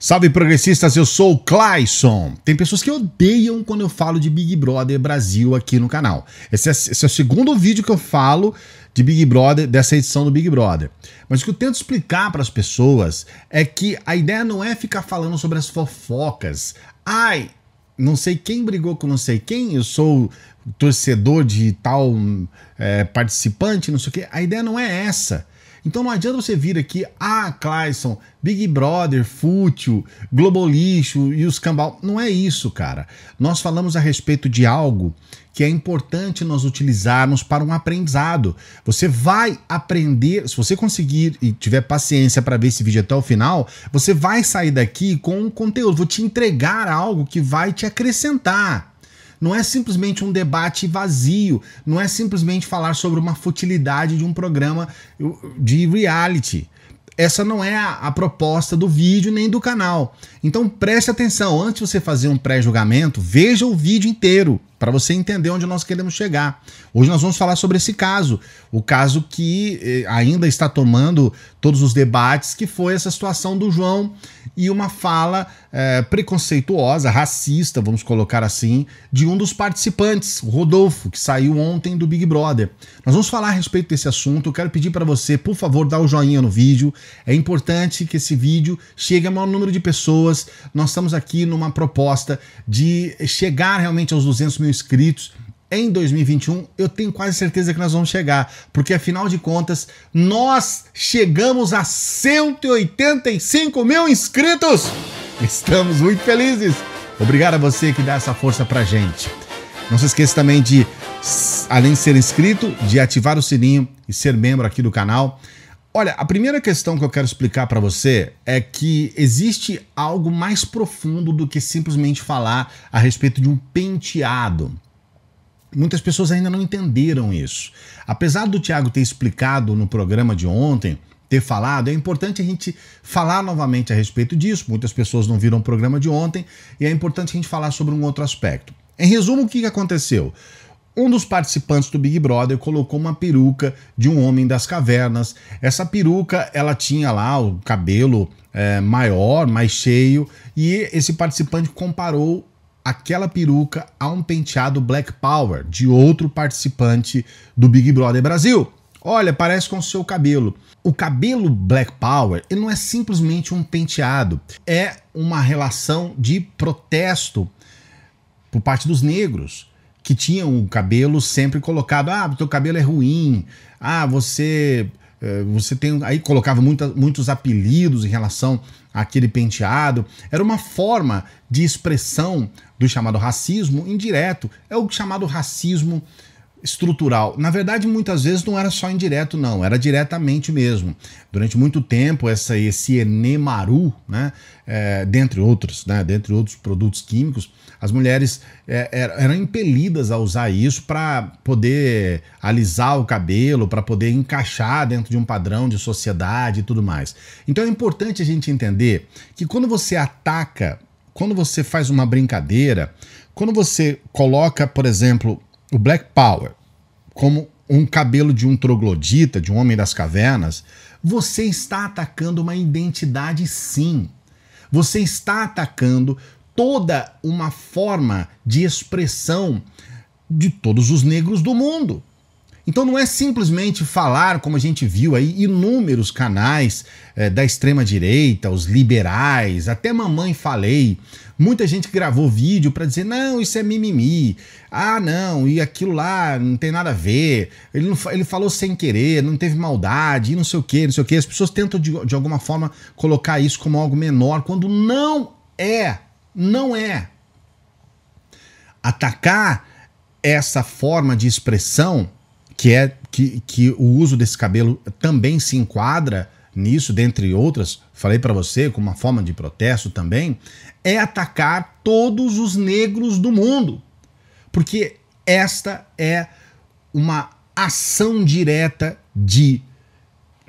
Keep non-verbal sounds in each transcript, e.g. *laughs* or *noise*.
Salve progressistas, eu sou o Clayson. Tem pessoas que odeiam quando eu falo de Big Brother Brasil aqui no canal. Esse é, esse é, o segundo vídeo que eu falo de Big Brother, dessa edição do Big Brother. Mas o que eu tento explicar para as pessoas é que a ideia não é ficar falando sobre as fofocas. Ai, não sei quem brigou com não sei quem, eu sou torcedor de tal é, participante, não sei o quê. A ideia não é essa. Então não adianta você vir aqui, ah, Clayson, Big Brother, fútil, globolixo e os cambal. Não é isso, cara. Nós falamos a respeito de algo que é importante nós utilizarmos para um aprendizado. Você vai aprender, se você conseguir e tiver paciência para ver esse vídeo até o final, você vai sair daqui com um conteúdo. Vou te entregar algo que vai te acrescentar. Não é simplesmente um debate vazio, não é simplesmente falar sobre uma futilidade de um programa de reality. Essa não é a, a proposta do vídeo nem do canal. Então preste atenção, antes de você fazer um pré-julgamento, veja o vídeo inteiro para você entender onde nós queremos chegar. Hoje nós vamos falar sobre esse caso, o caso que eh, ainda está tomando todos os debates, que foi essa situação do João e uma fala é, preconceituosa, racista, vamos colocar assim, de um dos participantes, o Rodolfo, que saiu ontem do Big Brother. Nós vamos falar a respeito desse assunto. Eu quero pedir para você, por favor, dar o um joinha no vídeo. É importante que esse vídeo chegue ao maior número de pessoas. Nós estamos aqui numa proposta de chegar realmente aos 200 mil mil inscritos em 2021, eu tenho quase certeza que nós vamos chegar, porque afinal de contas, nós chegamos a 185 mil inscritos! Estamos muito felizes! Obrigado a você que dá essa força pra gente. Não se esqueça também de, além de ser inscrito, de ativar o sininho e ser membro aqui do canal. Olha, a primeira questão que eu quero explicar para você é que existe algo mais profundo do que simplesmente falar a respeito de um penteado. Muitas pessoas ainda não entenderam isso. Apesar do Tiago ter explicado no programa de ontem, ter falado, é importante a gente falar novamente a respeito disso. Muitas pessoas não viram o programa de ontem e é importante a gente falar sobre um outro aspecto. Em resumo, o que aconteceu? um dos participantes do Big Brother colocou uma peruca de um homem das cavernas. Essa peruca, ela tinha lá o cabelo é, maior, mais cheio, e esse participante comparou aquela peruca a um penteado Black Power de outro participante do Big Brother Brasil. Olha, parece com o seu cabelo. O cabelo Black Power ele não é simplesmente um penteado, é uma relação de protesto por parte dos negros que tinham o cabelo sempre colocado, ah, teu cabelo é ruim, ah, você eh, você tem aí colocava muita, muitos apelidos em relação àquele penteado. Era uma forma de expressão do chamado racismo indireto, é o chamado racismo estrutural. Na verdade, muitas vezes não era só indireto, não, era diretamente mesmo. Durante muito tempo, essa, esse Enemaru, né, é, dentre outros, né, dentre outros produtos químicos, as mulheres é, eram impelidas a usar isso para poder alisar o cabelo, para poder encaixar dentro de um padrão de sociedade e tudo mais. Então é importante a gente entender que quando você ataca, quando você faz uma brincadeira, quando você coloca, por exemplo, o Black Power como um cabelo de um troglodita, de um homem das cavernas, você está atacando uma identidade sim. Você está atacando toda uma forma de expressão de todos os negros do mundo. Então não é simplesmente falar, como a gente viu aí, inúmeros canais é, da extrema-direita, os liberais, até Mamãe Falei. Muita gente gravou vídeo para dizer: não, isso é mimimi. Ah, não, e aquilo lá não tem nada a ver. Ele, não, ele falou sem querer, não teve maldade, e não sei o que, não sei o que. As pessoas tentam de, de alguma forma colocar isso como algo menor, quando não é. Não é. Atacar essa forma de expressão que é que, que o uso desse cabelo também se enquadra nisso, dentre outras, falei para você, como uma forma de protesto também, é atacar todos os negros do mundo. Porque esta é uma ação direta de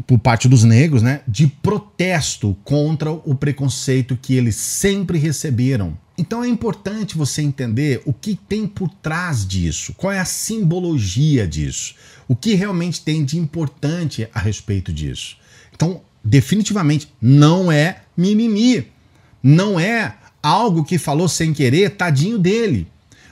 por parte dos negros, né, de protesto contra o preconceito que eles sempre receberam então é importante você entender o que tem por trás disso, qual é a simbologia disso, o que realmente tem de importante a respeito disso. Então, definitivamente, não é mimimi, não é algo que falou sem querer, tadinho dele.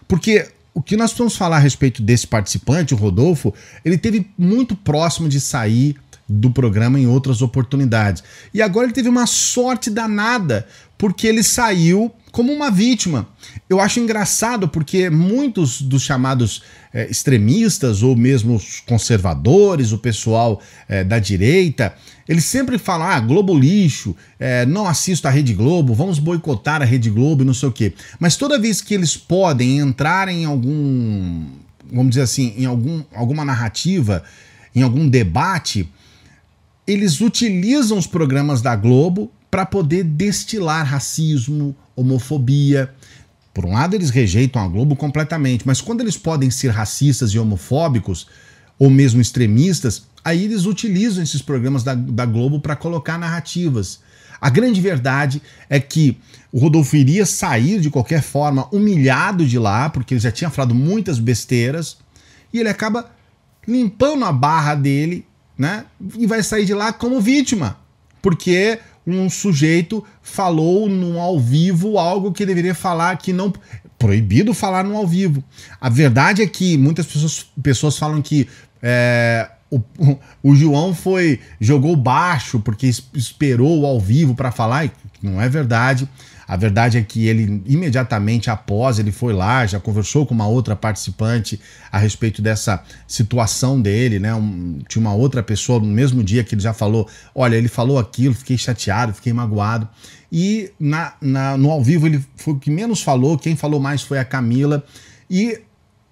Porque o que nós vamos falar a respeito desse participante, o Rodolfo, ele teve muito próximo de sair do programa em outras oportunidades. E agora ele teve uma sorte danada, porque ele saiu como uma vítima. Eu acho engraçado porque muitos dos chamados é, extremistas ou mesmo os conservadores, o pessoal é, da direita, eles sempre falam: ah, Globo lixo, é, não assisto a Rede Globo, vamos boicotar a Rede Globo e não sei o quê. Mas toda vez que eles podem entrar em algum, vamos dizer assim, em algum, alguma narrativa, em algum debate, eles utilizam os programas da Globo para poder destilar racismo, homofobia. Por um lado, eles rejeitam a Globo completamente, mas quando eles podem ser racistas e homofóbicos, ou mesmo extremistas, aí eles utilizam esses programas da, da Globo para colocar narrativas. A grande verdade é que o Rodolfo iria sair de qualquer forma humilhado de lá, porque ele já tinha falado muitas besteiras, e ele acaba limpando a barra dele, né? E vai sair de lá como vítima, porque um sujeito falou num ao vivo algo que deveria falar que não proibido falar no ao vivo. A verdade é que muitas pessoas, pessoas falam que é, o, *laughs* o, João foi jogou baixo porque esperou o ao vivo para falar e não é verdade. A verdade é que ele, imediatamente após, ele foi lá, já conversou com uma outra participante a respeito dessa situação dele, né? Um, tinha uma outra pessoa no mesmo dia que ele já falou: olha, ele falou aquilo, fiquei chateado, fiquei magoado. E na, na no ao vivo ele foi o que menos falou, quem falou mais foi a Camila. E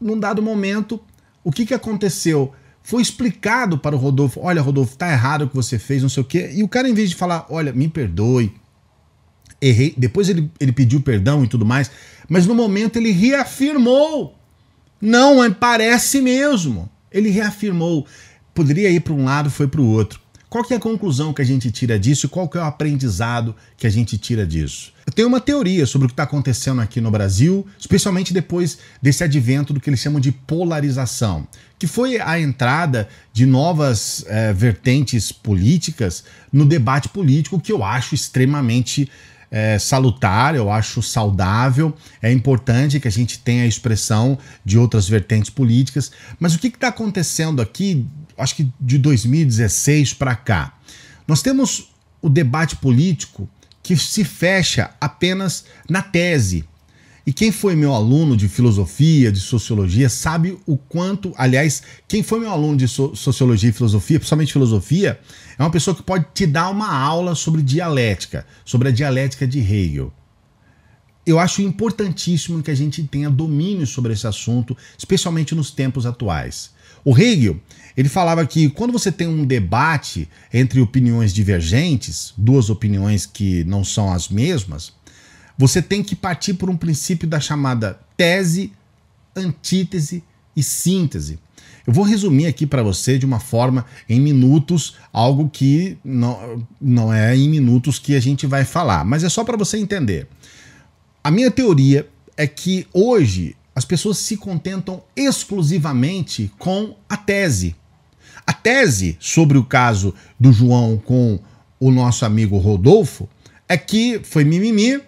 num dado momento, o que, que aconteceu? foi explicado para o Rodolfo: olha, Rodolfo, tá errado o que você fez, não sei o quê. E o cara, em vez de falar, olha, me perdoe, errei. Depois ele, ele pediu perdão e tudo mais, mas no momento ele reafirmou. Não, é, parece mesmo. Ele reafirmou. Poderia ir para um lado, foi para o outro. Qual que é a conclusão que a gente tira disso e qual que é o aprendizado que a gente tira disso? Eu tenho uma teoria sobre o que está acontecendo aqui no Brasil, especialmente depois desse advento do que eles chamam de polarização que foi a entrada de novas é, vertentes políticas no debate político, que eu acho extremamente é, salutar, eu acho saudável. É importante que a gente tenha a expressão de outras vertentes políticas. Mas o que está acontecendo aqui, acho que de 2016 para cá? Nós temos o debate político que se fecha apenas na tese e quem foi meu aluno de filosofia, de sociologia, sabe o quanto, aliás, quem foi meu aluno de so sociologia e filosofia, principalmente filosofia, é uma pessoa que pode te dar uma aula sobre dialética, sobre a dialética de Hegel. Eu acho importantíssimo que a gente tenha domínio sobre esse assunto, especialmente nos tempos atuais. O Hegel, ele falava que quando você tem um debate entre opiniões divergentes, duas opiniões que não são as mesmas, você tem que partir por um princípio da chamada tese, antítese e síntese. Eu vou resumir aqui para você de uma forma em minutos, algo que não, não é em minutos que a gente vai falar, mas é só para você entender. A minha teoria é que hoje as pessoas se contentam exclusivamente com a tese. A tese sobre o caso do João com o nosso amigo Rodolfo é que foi mimimi,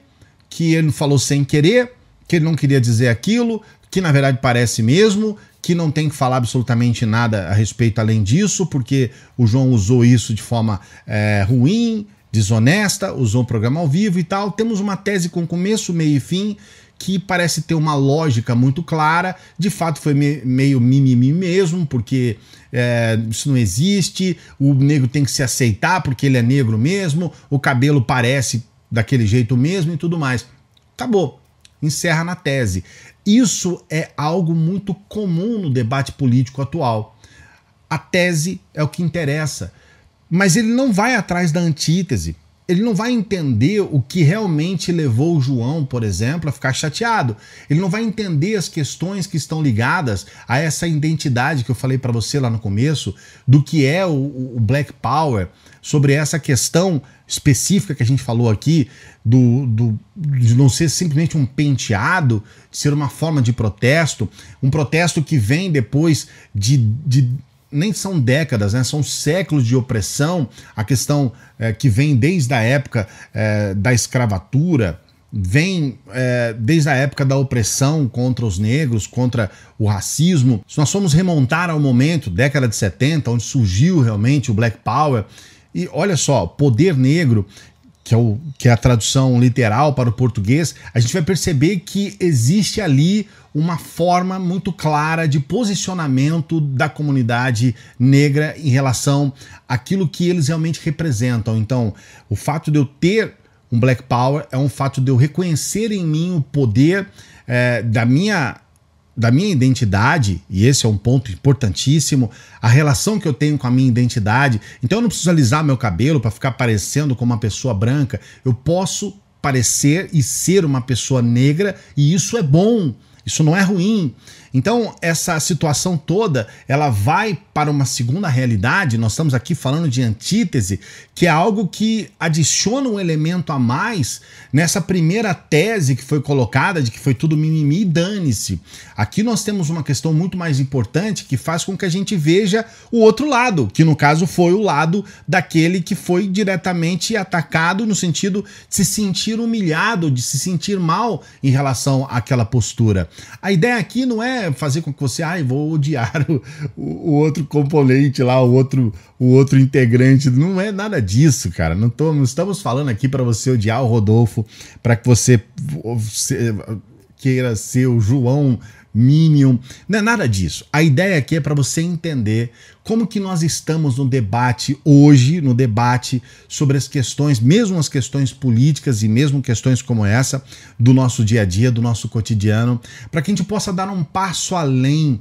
que ele falou sem querer, que ele não queria dizer aquilo, que na verdade parece mesmo, que não tem que falar absolutamente nada a respeito além disso, porque o João usou isso de forma é, ruim, desonesta, usou o programa ao vivo e tal. Temos uma tese com começo, meio e fim que parece ter uma lógica muito clara. De fato, foi me, meio mimimi mesmo, porque é, isso não existe. O negro tem que se aceitar porque ele é negro mesmo. O cabelo parece daquele jeito mesmo e tudo mais. Acabou. Encerra na tese. Isso é algo muito comum no debate político atual. A tese é o que interessa. Mas ele não vai atrás da antítese ele não vai entender o que realmente levou João, por exemplo, a ficar chateado. Ele não vai entender as questões que estão ligadas a essa identidade que eu falei para você lá no começo, do que é o, o, Black Power, sobre essa questão específica que a gente falou aqui, do, do, de não ser simplesmente um penteado, de ser uma forma de protesto, um protesto que vem depois de, de nem são décadas, né? são séculos de opressão, a questão é, que vem desde a época é, da escravatura, vem é, desde a época da opressão contra os negros, contra o racismo. Se nós formos remontar ao momento, década de 70, onde surgiu realmente o Black Power, e olha só, poder negro, que é, o, que é a tradução literal para o português, a gente vai perceber que existe ali uma forma muito clara de posicionamento da comunidade negra em relação àquilo que eles realmente representam. Então, o fato de eu ter um Black Power é um fato de eu reconhecer em mim o poder é, da minha da minha identidade, e esse é um ponto importantíssimo, a relação que eu tenho com a minha identidade. Então eu não preciso alisar meu cabelo para ficar parecendo com uma pessoa branca. Eu posso parecer e ser uma pessoa negra, e isso é bom. Isso não é ruim, então, essa situação toda, ela vai para uma segunda realidade. Nós estamos aqui falando de antítese, que é algo que adiciona um elemento a mais nessa primeira tese que foi colocada de que foi tudo mimimi e dane-se. Aqui nós temos uma questão muito mais importante que faz com que a gente veja o outro lado, que no caso foi o lado daquele que foi diretamente atacado no sentido de se sentir humilhado, de se sentir mal em relação àquela postura. A ideia aqui não é fazer com que você, ai, ah, vou odiar o, o, outro componente lá, o outro, o outro integrante. Não é nada disso, cara. Não, tô, não estamos falando aqui para você odiar o Rodolfo, para que você, você queira ser o João Minion. Não é nada disso. A ideia aqui é para você entender como que nós estamos no debate hoje, no debate sobre as questões, mesmo as questões políticas e mesmo questões como essa do nosso dia a dia, do nosso cotidiano, para que a gente possa dar um passo além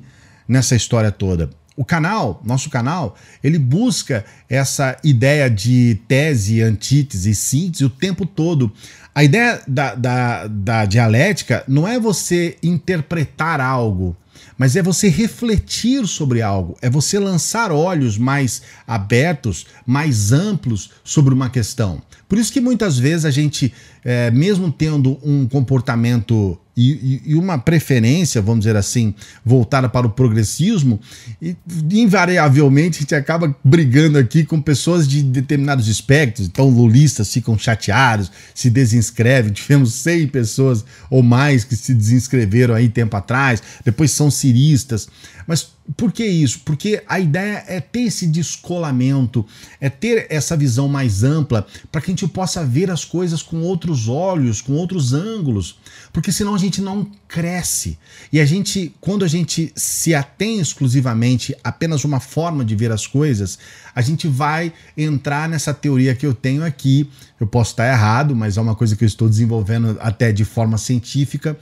nessa história toda o canal, nosso canal, ele busca essa ideia de tese, antítese, síntese o tempo todo. A ideia da, da, da dialética não é você interpretar algo, mas é você refletir sobre algo, é você lançar olhos mais abertos, mais amplos sobre uma questão. Por isso que muitas vezes a gente, é, mesmo tendo um comportamento e, e, uma preferência, vamos dizer assim, voltada para o progressismo, e invariavelmente a gente acaba brigando aqui com pessoas de determinados espectros, então lulistas ficam chateados, se desinscrevem, tivemos 100 pessoas ou mais que se desinscreveram aí tempo atrás, depois são são ciristas. Mas por que isso? Porque a ideia é ter esse descolamento, é ter essa visão mais ampla para que a gente possa ver as coisas com outros olhos, com outros ângulos, porque senão a gente não cresce. E a gente, quando a gente se atém exclusivamente apenas uma forma de ver as coisas, a gente vai entrar nessa teoria que eu tenho aqui. Eu posso estar errado, mas é uma coisa que eu estou desenvolvendo até de forma científica,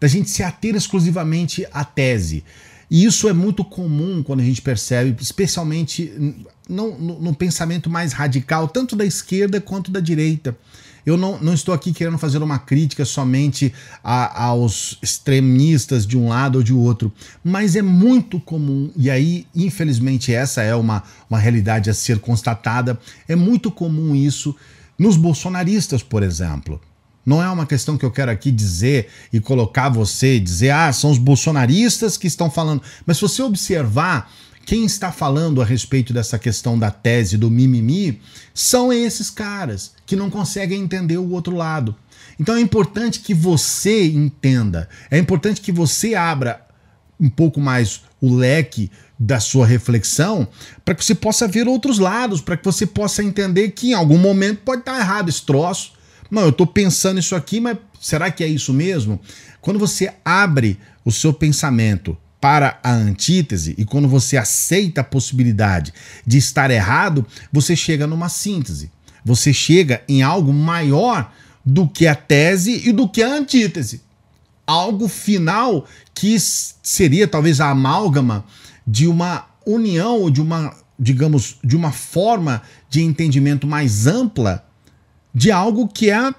da gente se ater exclusivamente à tese. E isso é muito comum quando a gente percebe, especialmente no, no, no pensamento mais radical, tanto da esquerda quanto da direita. Eu não, não, estou aqui querendo fazer uma crítica somente a, aos extremistas de um lado ou de outro, mas é muito comum, e aí, infelizmente, essa é uma, uma realidade a ser constatada, é muito comum isso nos bolsonaristas, por exemplo. Não é uma questão que eu quero aqui dizer e colocar você, dizer, ah, são os bolsonaristas que estão falando. Mas se você observar quem está falando a respeito dessa questão da tese do mimimi são esses caras que não conseguem entender o outro lado. Então é importante que você entenda, é importante que você abra um pouco mais o leque da sua reflexão para que você possa ver outros lados, para que você possa entender que em algum momento pode estar errado esse troço, não, eu estou pensando isso aqui, mas será que é isso mesmo? Quando você abre o seu pensamento para a antítese e quando você aceita a possibilidade de estar errado, você chega numa síntese. Você chega em algo maior do que a tese e do que a antítese. Algo final que seria talvez a amálgama de uma união ou de uma, digamos, de uma forma de entendimento mais ampla de algo que é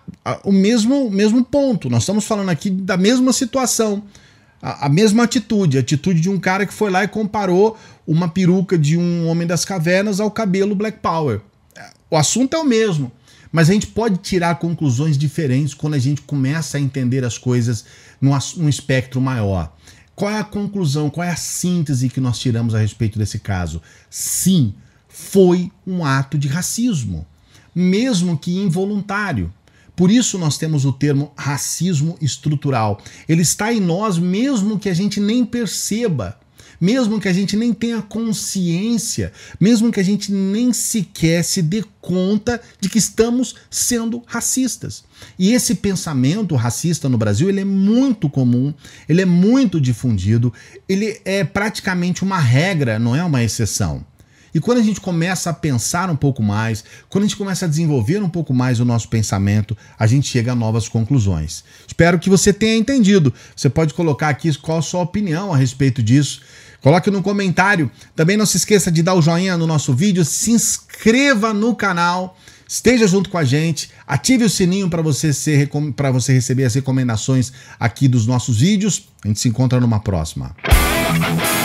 o mesmo, mesmo ponto. Nós estamos falando aqui da mesma situação, a, a, mesma atitude, a atitude de um cara que foi lá e comparou uma peruca de um homem das cavernas ao cabelo Black Power. O assunto é o mesmo, mas a gente pode tirar conclusões diferentes quando a gente começa a entender as coisas num, num espectro maior. Qual é a conclusão, qual é a síntese que nós tiramos a respeito desse caso? Sim, foi um ato de racismo mesmo que involuntário. Por isso nós temos o termo racismo estrutural. Ele está em nós mesmo que a gente nem perceba, mesmo que a gente nem tenha consciência, mesmo que a gente nem sequer se dê conta de que estamos sendo racistas. E esse pensamento racista no Brasil, ele é muito comum, ele é muito difundido, ele é praticamente uma regra, não é uma exceção. E quando a gente começa a pensar um pouco mais, quando a gente começa a desenvolver um pouco mais o nosso pensamento, a gente chega a novas conclusões. Espero que você tenha entendido. Você pode colocar aqui qual a sua opinião a respeito disso. Coloque no comentário. Também não se esqueça de dar o joinha no nosso vídeo, se inscreva no canal, esteja junto com a gente, ative o sininho para você ser para você receber as recomendações aqui dos nossos vídeos. A gente se encontra numa próxima.